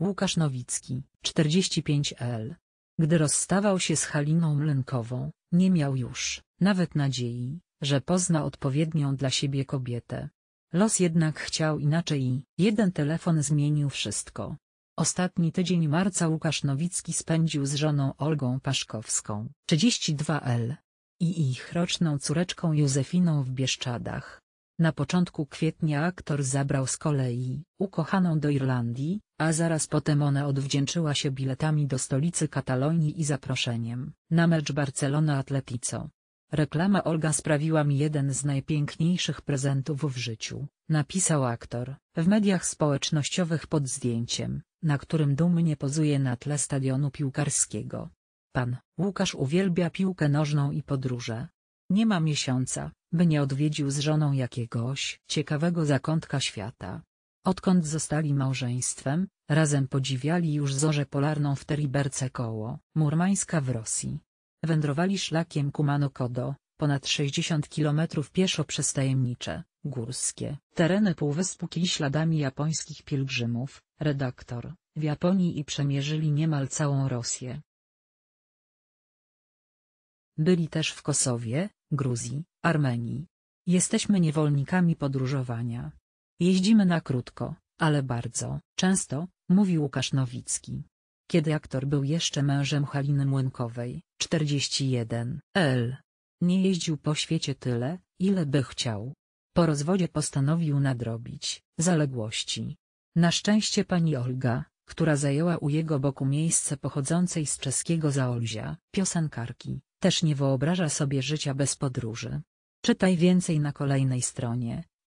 Łukasz Nowicki, 45L. Gdy rozstawał się z Haliną Lenkową, nie miał już nawet nadziei, że pozna odpowiednią dla siebie kobietę. Los jednak chciał inaczej i jeden telefon zmienił wszystko. Ostatni tydzień marca Łukasz Nowicki spędził z żoną Olgą Paszkowską, 32L, i ich roczną córeczką Józefiną w Bieszczadach. Na początku kwietnia aktor zabrał z kolei ukochaną do Irlandii, a zaraz potem ona odwdzięczyła się biletami do stolicy Katalonii i zaproszeniem na mecz Barcelona-Atletico. Reklama Olga sprawiła mi jeden z najpiękniejszych prezentów w życiu, napisał aktor, w mediach społecznościowych pod zdjęciem, na którym dumnie pozuje na tle stadionu piłkarskiego. Pan Łukasz uwielbia piłkę nożną i podróże. Nie ma miesiąca, by nie odwiedził z żoną jakiegoś ciekawego zakątka świata. Odkąd zostali małżeństwem, razem podziwiali już zorzę polarną w Teriberce koło Murmańska w Rosji. Wędrowali szlakiem Kumano-Kodo, ponad 60 km pieszo przez tajemnicze, górskie, tereny Półwyspu śladami japońskich pielgrzymów, redaktor, w Japonii i przemierzyli niemal całą Rosję, byli też w Kosowie, Gruzji, Armenii. Jesteśmy niewolnikami podróżowania. Jeździmy na krótko, ale bardzo, często, mówi Łukasz Nowicki. Kiedy aktor był jeszcze mężem Haliny Młynkowej, 41, L. Nie jeździł po świecie tyle, ile by chciał. Po rozwodzie postanowił nadrobić zaległości. Na szczęście pani Olga, która zajęła u jego boku miejsce pochodzącej z czeskiego Zaolzia, piosenkarki, też nie wyobraża sobie życia bez podróży. Czytaj więcej na kolejnej stronie.